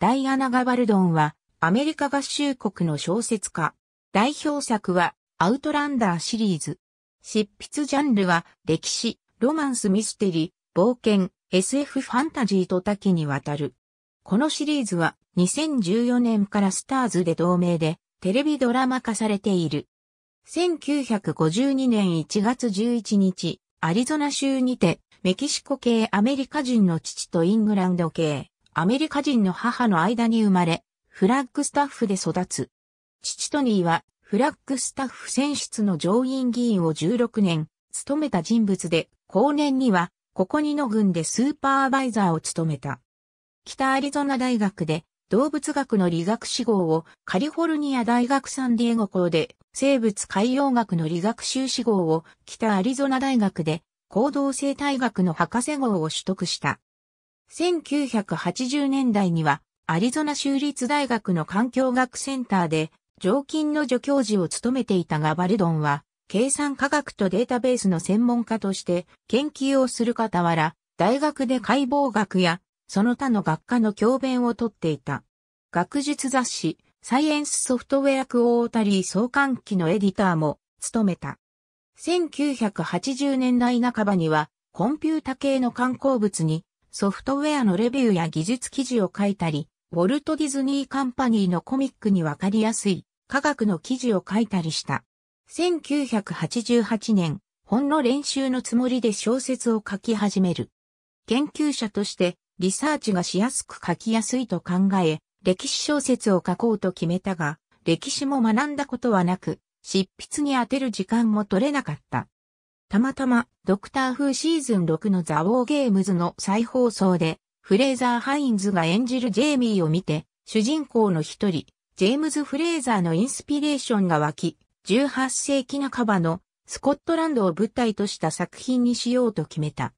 ダイアナ・ガバルドンは、アメリカ合衆国の小説家。代表作は、アウトランダーシリーズ。執筆ジャンルは、歴史、ロマンス・ミステリー、冒険、SF ファンタジーと多岐にわたる。このシリーズは、2014年からスターズで同名で、テレビドラマ化されている。1952年1月11日、アリゾナ州にて、メキシコ系アメリカ人の父とイングランド系アメリカ人の母の間に生まれ、フラッグスタッフで育つ。父トニーは、フラッグスタッフ選出の上院議員を16年、務めた人物で、後年には、ここにの軍でスーパーバイザーを務めた。北アリゾナ大学で、動物学の理学士号を、カリフォルニア大学サンディエゴ校で、生物海洋学の理学修士号を、北アリゾナ大学で、行動生態学の博士号を取得した。1980年代には、アリゾナ州立大学の環境学センターで、常勤の助教授を務めていたがバルドンは、計算科学とデータベースの専門家として研究をする傍ら、大学で解剖学やその他の学科の教鞭をとっていた。学術雑誌、サイエンスソフトウェアクオータリー創刊期のエディターも務めた。1980年代半ばには、コンピュータ系の観光物にソフトウェアのレビューや技術記事を書いたり、ウォルト・ディズニー・カンパニーのコミックにわかりやすい科学の記事を書いたりした。1988年、ほんの練習のつもりで小説を書き始める。研究者としてリサーチがしやすく書きやすいと考え、歴史小説を書こうと決めたが、歴史も学んだことはなく、執筆に当てる時間も取れなかった。たまたま、ドクター風シーズン6のザ・ウォーゲームズの再放送で、フレーザー・ハインズが演じるジェイミーを見て、主人公の一人、ジェームズ・フレーザーのインスピレーションが湧き、18世紀半ばのスコットランドを舞台とした作品にしようと決めた。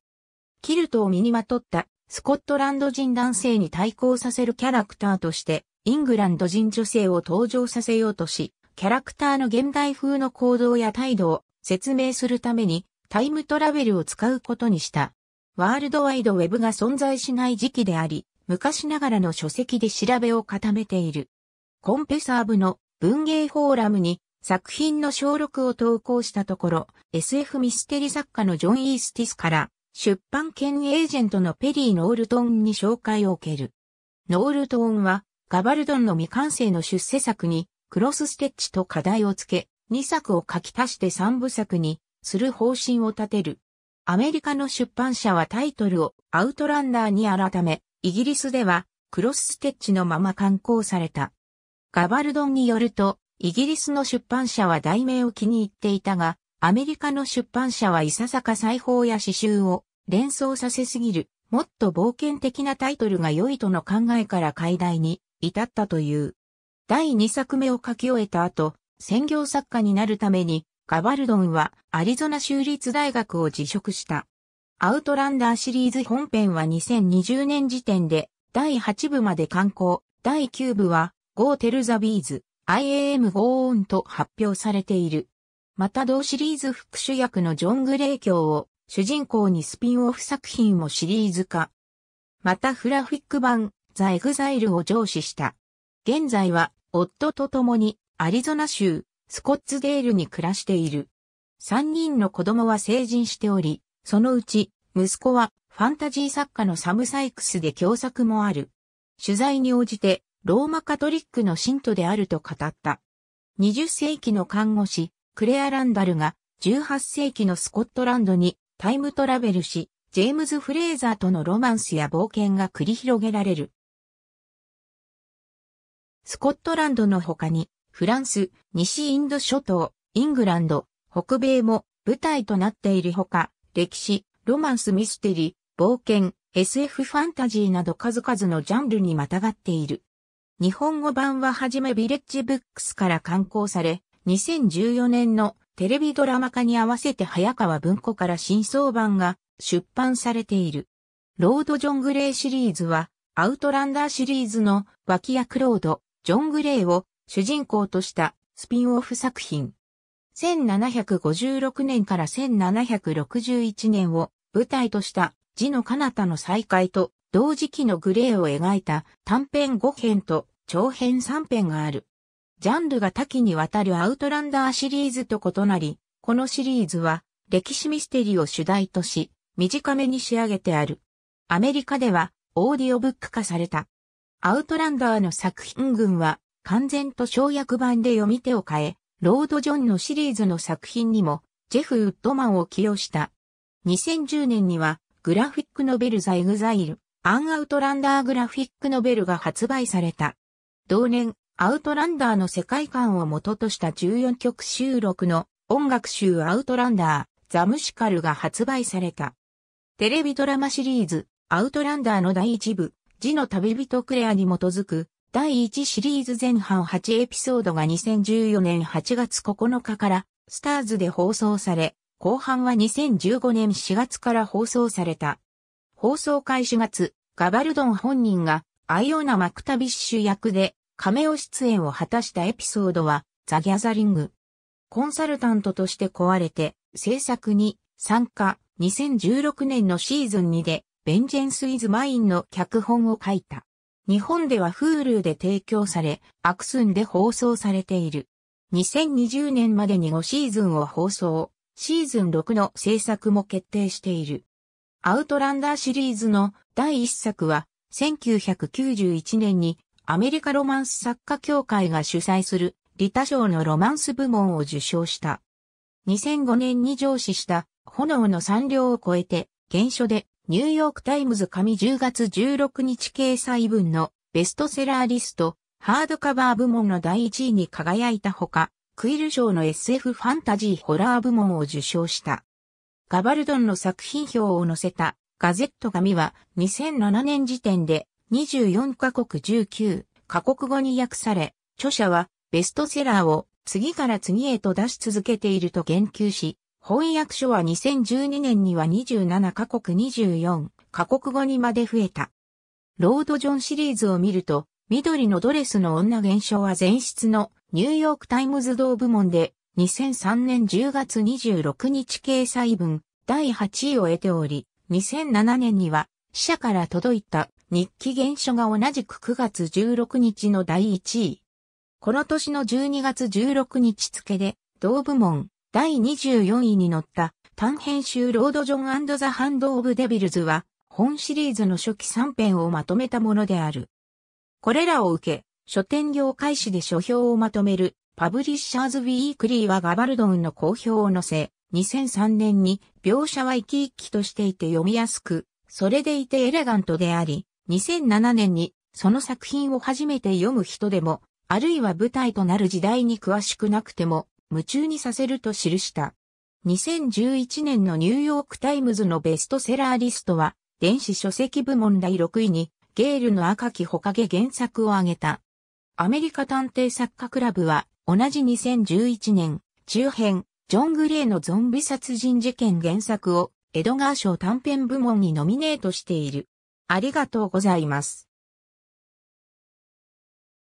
キルトを身にまとったスコットランド人男性に対抗させるキャラクターとして、イングランド人女性を登場させようとし、キャラクターの現代風の行動や態度を説明するためにタイムトラベルを使うことにした。ワールドワイドウェブが存在しない時期であり、昔ながらの書籍で調べを固めている。コンペサーブの文芸フォーラムに作品の小録を投稿したところ、SF ミステリ作家のジョン・イースティスから出版権エージェントのペリー・ノールトンに紹介を受ける。ノールトンはガバルドンの未完成の出世作にクロスステッチと課題をつけ、2作を書き足して3部作にする方針を立てる。アメリカの出版社はタイトルをアウトランダーに改め、イギリスではクロスステッチのまま刊行された。ガバルドンによると、イギリスの出版社は題名を気に入っていたが、アメリカの出版社はいささか裁縫や刺繍を連想させすぎる、もっと冒険的なタイトルが良いとの考えから解題に至ったという。第2作目を書き終えた後、専業作家になるためにガバルドンはアリゾナ州立大学を辞職した。アウトランダーシリーズ本編は2020年時点で第8部まで刊行、第9部は Go Tell the Bees IAM Go On と発表されている。また同シリーズ副主役のジョン・グレイ教を主人公にスピンオフ作品もシリーズ化。またフラフィック版ザ・エグザイルを上司した。現在は夫と共にアリゾナ州スコッツデールに暮らしている。三人の子供は成人しており、そのうち、息子はファンタジー作家のサム・サイクスで共作もある。取材に応じて、ローマカトリックの信徒であると語った。20世紀の看護師、クレア・ランダルが、18世紀のスコットランドにタイムトラベルし、ジェームズ・フレーザーとのロマンスや冒険が繰り広げられる。スコットランドの他に、フランス、西インド諸島、イングランド、北米も舞台となっているほか、歴史、ロマンスミステリー、冒険、SF ファンタジーなど数々のジャンルにまたがっている。日本語版ははじめビレッジブックスから刊行され、2014年のテレビドラマ化に合わせて早川文庫から新装版が出版されている。ロード・ジョン・グレイシリーズは、アウトランダーシリーズの脇役ロード、ジョン・グレイを主人公としたスピンオフ作品。1756年から1761年を舞台とした字の彼方の再会と同時期のグレーを描いた短編5編と長編3編がある。ジャンルが多岐にわたるアウトランダーシリーズと異なり、このシリーズは歴史ミステリーを主題とし、短めに仕上げてある。アメリカではオーディオブック化された。アウトランダーの作品群は完全と省略版で読み手を変え、ロード・ジョンのシリーズの作品にも、ジェフ・ウッドマンを起用した。2010年には、グラフィックノベルザ・エグザイル、アン・アウトランダーグラフィックノベルが発売された。同年、アウトランダーの世界観を元とした14曲収録の音楽集アウトランダー、ザ・ムシカルが発売された。テレビドラマシリーズ、アウトランダーの第一部、字の旅人クレアに基づく第1シリーズ前半8エピソードが2014年8月9日からスターズで放送され、後半は2015年4月から放送された。放送開始月、ガバルドン本人がアイオナ・マクタビッシュ役でカメオ出演を果たしたエピソードはザ・ギャザリング。コンサルタントとして壊れて制作に参加2016年のシーズン2でベンジェンス・イズ・マインの脚本を書いた。日本では Hulu で提供され、アクスンで放送されている。2020年までに5シーズンを放送、シーズン6の制作も決定している。アウトランダーシリーズの第1作は、1991年にアメリカロマンス作家協会が主催するリタ賞のロマンス部門を受賞した。2005年に上司した炎の産両を超えて、原書でニューヨークタイムズ紙10月16日掲載分のベストセラーリスト、ハードカバー部門の第1位に輝いたほか、クイル賞の SF ファンタジーホラー部門を受賞した。ガバルドンの作品表を載せたガゼット紙は2007年時点で24カ国19カ国語に訳され、著者はベストセラーを次から次へと出し続けていると言及し、翻訳書は2012年には27カ国24カ国語にまで増えた。ロード・ジョンシリーズを見ると、緑のドレスの女現象は前室のニューヨークタイムズ同部門で2003年10月26日掲載分第8位を得ており、2007年には死者から届いた日記現象が同じく9月16日の第1位。この年の12月16日付で同部門第24位に載った短編集ロード・ジョンザ・ハンド・オブ・デビルズは本シリーズの初期3編をまとめたものである。これらを受け、書店業開始で書評をまとめるパブリッシャーズ・ウィークリーはガバルドンの好評を載せ、2003年に描写は生き生きとしていて読みやすく、それでいてエレガントであり、2007年にその作品を初めて読む人でも、あるいは舞台となる時代に詳しくなくても、夢中にさせると記した。2011年のニューヨークタイムズのベストセラーリストは、電子書籍部門第6位に、ゲールの赤きほかげ原作を挙げた。アメリカ探偵作家クラブは、同じ2011年、中編、ジョン・グレイのゾンビ殺人事件原作を、エドガー賞短編部門にノミネートしている。ありがとうございます。